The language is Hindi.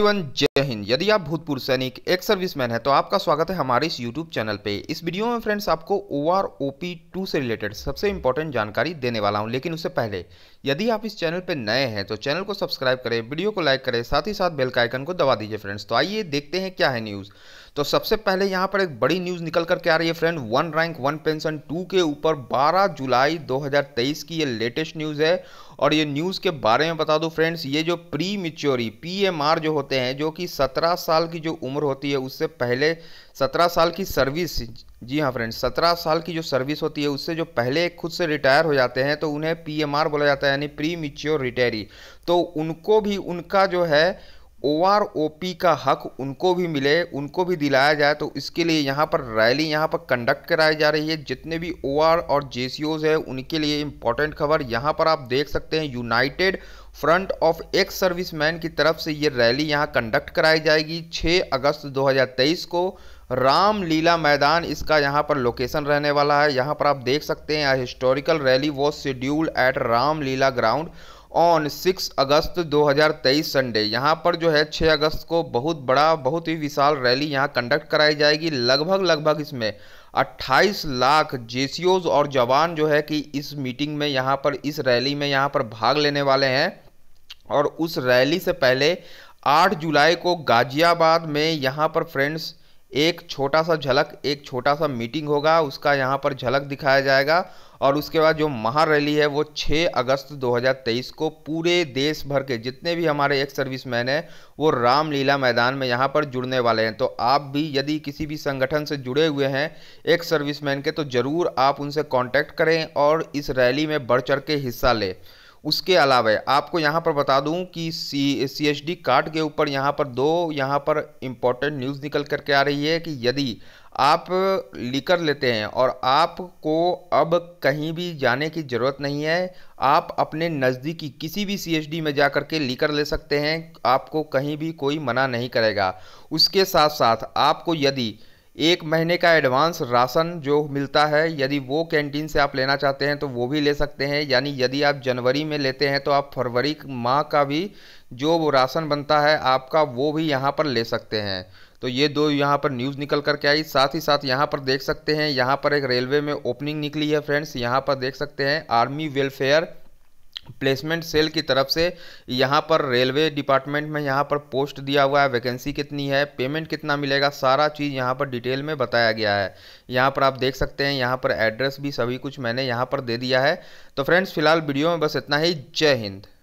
एवरीवन जय हिंद यदि आप भूतपूर्व सैनिक एक सर्विसमैन है तो आपका स्वागत है हमारे इस यूट्यूब चैनल पे इस वीडियो में फ्रेंड्स आपको O R O P two से रिलेटेड सबसे इंपॉर्टेंट जानकारी देने वाला हूं लेकिन उससे पहले यदि आप इस चैनल पे नए हैं तो चैनल को सब्सक्राइब करें वीडियो को लाइक करें साथ ही साथ बेल का आइकन को दबा दीजिए फ्रेंड्स तो आइए देखते हैं क्या है न्यूज़ तो सबसे पहले यहाँ पर एक बड़ी न्यूज़ निकल कर के आ रही है friend one rank one pension two के ऊपर 12 जुलाई 2023 की ये लेटेस्ट न्यूज़ है और ये न्यूज़ के बारे में बता दूं फ्रेंड्स ये जो प्री मिच्योरी पी जो होते हैं जो कि 17 साल की जो उम्र होती है उससे पहले 17 साल की सर्विस जी हाँ फ्रेंड्स 17 साल की जो सर्विस होती है उससे जो पहले खुद से रिटायर हो जाते हैं तो उन्हें पी बोला जाता है यानी प्री मिच्योर रिटायरी तो उनको भी उनका जो है ओ आर ओ पी का हक उनको भी मिले उनको भी दिलाया जाए तो इसके लिए यहाँ पर रैली यहाँ पर कंडक्ट कराई जा रही है जितने भी ओ आर और जे सी ओज है उनके लिए इम्पोर्टेंट खबर यहाँ पर आप देख सकते हैं united front of ex serviceman की तरफ से ये रैली यहाँ कंडक्ट कराई जाएगी 6 अगस्त 2023 को रामलीला मैदान इसका यहाँ पर लोकेशन रहने वाला है यहाँ पर आप देख सकते हैं historical rally was scheduled at Ramlila ground on six August 2023 Sunday यहाँ पर जो है 6 अगस्त को बहुत बड़ा बहुत ही विशाल रैली यहाँ कंडक्ट कराई जाएगी लगभग लगभग इसमें 28 लाख जे और जवान जो है कि इस मीटिंग में यहाँ पर इस रैली में यहाँ पर भाग लेने वाले हैं और उस रैली से पहले 8 जुलाई को गाजियाबाद में यहाँ पर फ्रेंड्स एक छोटा सा झलक एक छोटा सा मीटिंग होगा उसका यहाँ पर झलक दिखाया जाएगा और उसके बाद जो महारैली है वो 6 अगस्त 2023 को पूरे देश भर के जितने भी हमारे एक सर्विस मैन हैं वो रामलीला मैदान में यहाँ पर जुड़ने वाले हैं तो आप भी यदि किसी भी संगठन से जुड़े हुए हैं एक सर्विस मैन के तो ज़रूर आप उनसे कॉन्टैक्ट करें और इस रैली में बढ़ चढ़ के हिस्सा लें उसके अलावा आपको यहाँ पर बता दूँ कि C C H D card के ऊपर यहाँ पर दो यहाँ पर इम्पोर्टेंट न्यूज़ निकल करके आ रही है कि यदि आप लिकर लेते हैं और आपको अब कहीं भी जाने की ज़रूरत नहीं है आप अपने नज़दीकी किसी भी डी में जा कर के लिकर ले सकते हैं आपको कहीं भी कोई मना नहीं करेगा उसके साथ साथ आपको यदि एक महीने का एडवांस राशन जो मिलता है यदि वो कैंटीन से आप लेना चाहते हैं तो वो भी ले सकते हैं यानी यदि आप जनवरी में लेते हैं तो आप फरवरी माह का भी जो वो राशन बनता है आपका वो भी यहाँ पर ले सकते हैं तो ये दो यहाँ पर न्यूज़ निकल कर के आई साथ ही साथ यहाँ पर देख सकते हैं यहाँ पर एक रेलवे में ओपनिंग निकली है फ्रेंड्स यहाँ पर देख सकते हैं आर्मी वेलफेयर प्लेसमेंट सेल की तरफ से यहाँ पर रेलवे डिपार्टमेंट में यहाँ पर पोस्ट दिया हुआ है वैकेंसी कितनी है पेमेंट कितना मिलेगा सारा चीज़ यहाँ पर डिटेल में बताया गया है यहाँ पर आप देख सकते हैं यहाँ पर एड्रेस भी सभी कुछ मैंने यहाँ पर दे दिया है तो फ्रेंड्स फिलहाल वीडियो में बस इतना ही जय हिंद